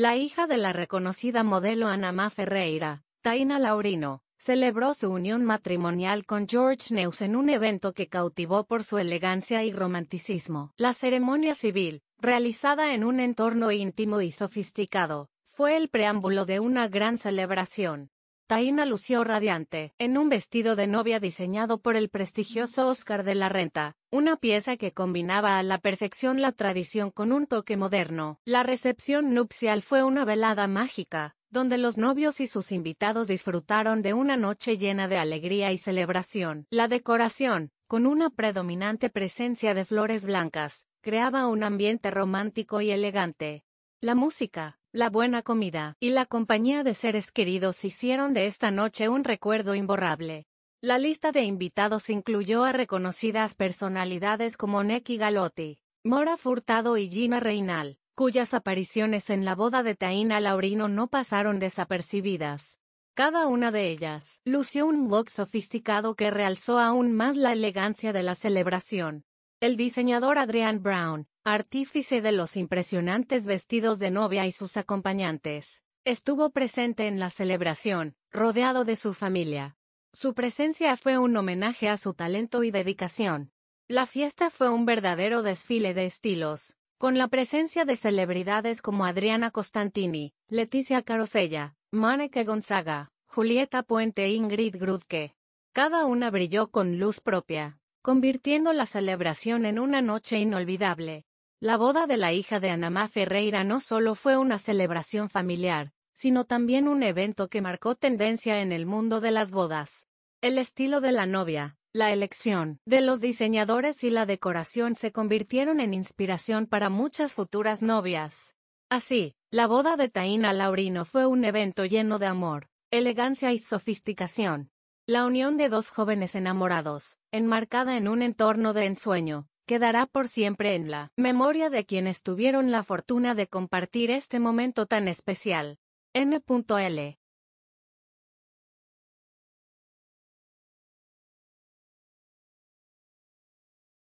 La hija de la reconocida modelo Anamá Ferreira, Taina Laurino, celebró su unión matrimonial con George Neus en un evento que cautivó por su elegancia y romanticismo. La ceremonia civil, realizada en un entorno íntimo y sofisticado, fue el preámbulo de una gran celebración, Taina lució radiante, en un vestido de novia diseñado por el prestigioso Oscar de la Renta, una pieza que combinaba a la perfección la tradición con un toque moderno. La recepción nupcial fue una velada mágica, donde los novios y sus invitados disfrutaron de una noche llena de alegría y celebración. La decoración, con una predominante presencia de flores blancas, creaba un ambiente romántico y elegante. La música, la buena comida y la compañía de seres queridos hicieron de esta noche un recuerdo imborrable. La lista de invitados incluyó a reconocidas personalidades como Neki Galotti, Mora Furtado y Gina Reinal, cuyas apariciones en la boda de Taina Laurino no pasaron desapercibidas. Cada una de ellas lució un look sofisticado que realzó aún más la elegancia de la celebración. El diseñador Adrian Brown, artífice de los impresionantes vestidos de novia y sus acompañantes, estuvo presente en la celebración, rodeado de su familia. Su presencia fue un homenaje a su talento y dedicación. La fiesta fue un verdadero desfile de estilos, con la presencia de celebridades como Adriana Costantini, Leticia Carosella, Maneke Gonzaga, Julieta Puente e Ingrid Grudke. Cada una brilló con luz propia, convirtiendo la celebración en una noche inolvidable. La boda de la hija de Anamá Ferreira no solo fue una celebración familiar, sino también un evento que marcó tendencia en el mundo de las bodas. El estilo de la novia, la elección de los diseñadores y la decoración se convirtieron en inspiración para muchas futuras novias. Así, la boda de Taina Laurino fue un evento lleno de amor, elegancia y sofisticación. La unión de dos jóvenes enamorados, enmarcada en un entorno de ensueño, quedará por siempre en la memoria de quienes tuvieron la fortuna de compartir este momento tan especial. N.L.